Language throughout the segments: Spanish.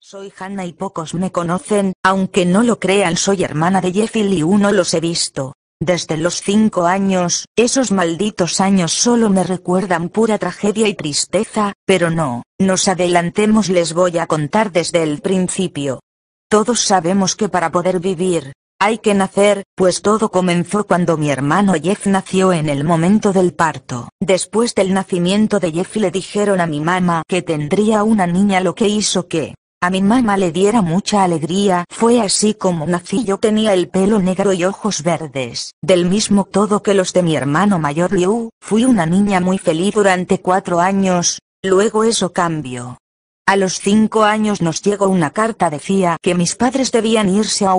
Soy Hannah y pocos me conocen, aunque no lo crean soy hermana de Jeff y uno los he visto. Desde los cinco años, esos malditos años solo me recuerdan pura tragedia y tristeza, pero no, nos adelantemos les voy a contar desde el principio. Todos sabemos que para poder vivir, hay que nacer, pues todo comenzó cuando mi hermano Jeff nació en el momento del parto. Después del nacimiento de Jeff le dijeron a mi mamá que tendría una niña lo que hizo que, a mi mamá le diera mucha alegría. Fue así como nací. Yo tenía el pelo negro y ojos verdes, del mismo todo que los de mi hermano mayor Liu. Fui una niña muy feliz durante cuatro años, luego eso cambió. A los cinco años nos llegó una carta decía que mis padres debían irse a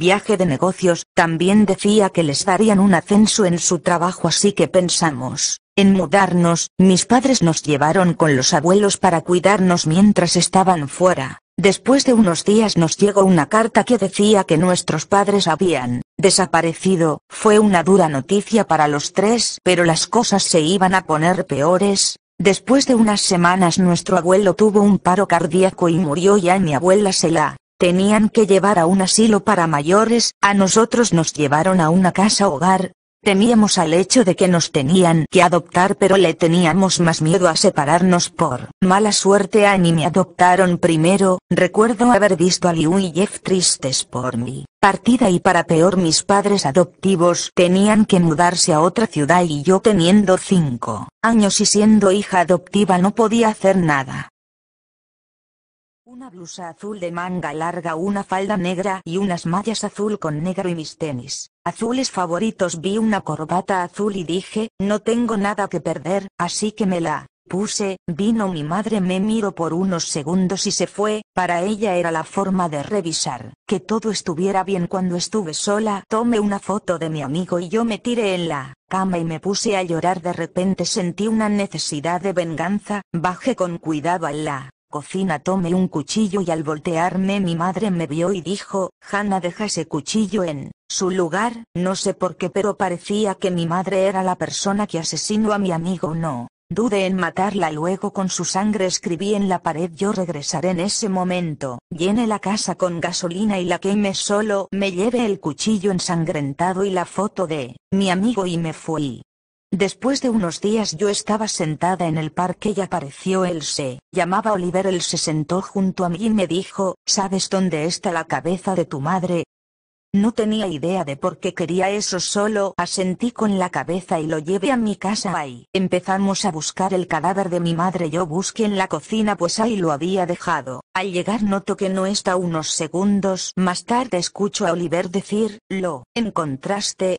viaje de negocios, también decía que les darían un ascenso en su trabajo así que pensamos, en mudarnos, mis padres nos llevaron con los abuelos para cuidarnos mientras estaban fuera. Después de unos días nos llegó una carta que decía que nuestros padres habían desaparecido, fue una dura noticia para los tres, pero las cosas se iban a poner peores, Después de unas semanas nuestro abuelo tuvo un paro cardíaco y murió y mi abuela se la tenían que llevar a un asilo para mayores, a nosotros nos llevaron a una casa hogar, Temíamos al hecho de que nos tenían que adoptar pero le teníamos más miedo a separarnos por mala suerte a mí me adoptaron primero, recuerdo haber visto a Liu y Jeff tristes por mi partida y para peor mis padres adoptivos tenían que mudarse a otra ciudad y yo teniendo cinco años y siendo hija adoptiva no podía hacer nada. Una blusa azul de manga larga, una falda negra y unas mallas azul con negro y mis tenis. Azules favoritos vi una corbata azul y dije, no tengo nada que perder, así que me la puse, vino mi madre me miró por unos segundos y se fue, para ella era la forma de revisar, que todo estuviera bien cuando estuve sola, tomé una foto de mi amigo y yo me tiré en la cama y me puse a llorar de repente sentí una necesidad de venganza, bajé con cuidado a la cocina tomé un cuchillo y al voltearme mi madre me vio y dijo, Hanna deja ese cuchillo en su lugar, no sé por qué pero parecía que mi madre era la persona que asesinó a mi amigo no. Dudé en matarla luego con su sangre escribí en la pared yo regresaré en ese momento, llene la casa con gasolina y la queme solo, me lleve el cuchillo ensangrentado y la foto de mi amigo y me fui. Después de unos días yo estaba sentada en el parque y apareció él se llamaba Oliver él se sentó junto a mí y me dijo, ¿sabes dónde está la cabeza de tu madre? No tenía idea de por qué quería eso solo asentí con la cabeza y lo llevé a mi casa ahí. Empezamos a buscar el cadáver de mi madre yo busqué en la cocina pues ahí lo había dejado. Al llegar noto que no está unos segundos más tarde escucho a Oliver decir, lo encontraste,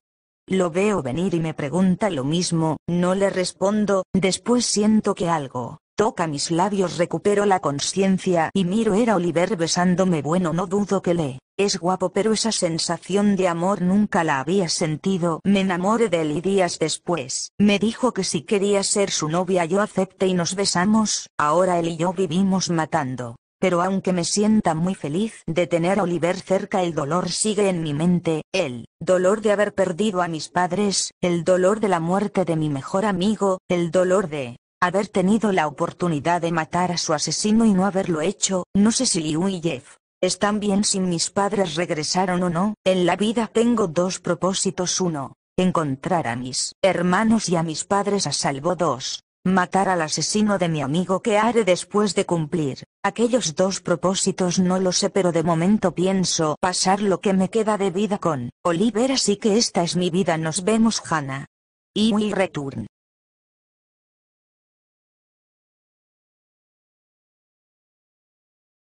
lo veo venir y me pregunta lo mismo, no le respondo, después siento que algo, toca mis labios, recupero la conciencia y miro era Oliver besándome. Bueno, no dudo que le, es guapo, pero esa sensación de amor nunca la había sentido. Me enamoré de él y días después me dijo que si quería ser su novia yo acepté y nos besamos. Ahora él y yo vivimos matando pero aunque me sienta muy feliz de tener a Oliver cerca el dolor sigue en mi mente, el dolor de haber perdido a mis padres, el dolor de la muerte de mi mejor amigo, el dolor de haber tenido la oportunidad de matar a su asesino y no haberlo hecho, no sé si Liu y Jeff están bien sin mis padres regresaron o no, en la vida tengo dos propósitos uno, encontrar a mis hermanos y a mis padres a salvo dos, matar al asesino de mi amigo que haré después de cumplir. Aquellos dos propósitos no lo sé pero de momento pienso pasar lo que me queda de vida con Oliver así que esta es mi vida nos vemos Hannah. Y we return.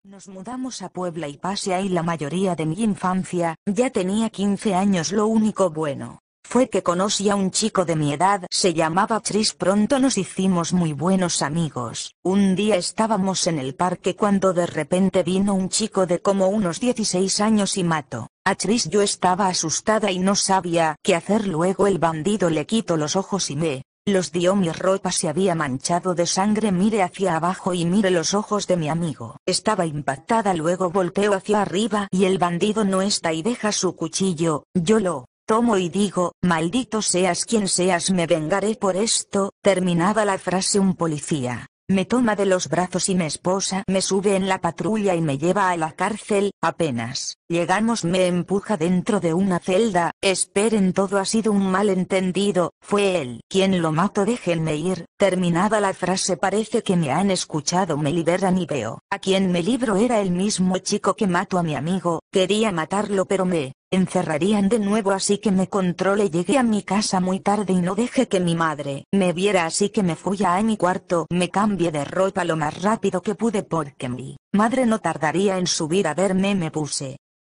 Nos mudamos a Puebla y pasé ahí la mayoría de mi infancia, ya tenía 15 años lo único bueno fue que conocí a un chico de mi edad, se llamaba Chris, pronto nos hicimos muy buenos amigos. Un día estábamos en el parque cuando de repente vino un chico de como unos 16 años y mató. A Chris yo estaba asustada y no sabía qué hacer luego el bandido le quitó los ojos y me los dio mi ropa se había manchado de sangre mire hacia abajo y mire los ojos de mi amigo. Estaba impactada luego volteo hacia arriba y el bandido no está y deja su cuchillo, yo lo tomo y digo, maldito seas quien seas me vengaré por esto, terminaba la frase un policía. Me toma de los brazos y mi esposa me sube en la patrulla y me lleva a la cárcel, apenas llegamos me empuja dentro de una celda, esperen todo ha sido un malentendido, fue él quien lo mató déjenme ir, terminada la frase parece que me han escuchado me liberan y veo, a quien me libro era el mismo chico que mató a mi amigo, quería matarlo pero me, encerrarían de nuevo así que me controle llegué a mi casa muy tarde y no dejé que mi madre me viera así que me fui a mi cuarto me cambié de ropa lo más rápido que pude porque mi madre no tardaría en subir a verme me puse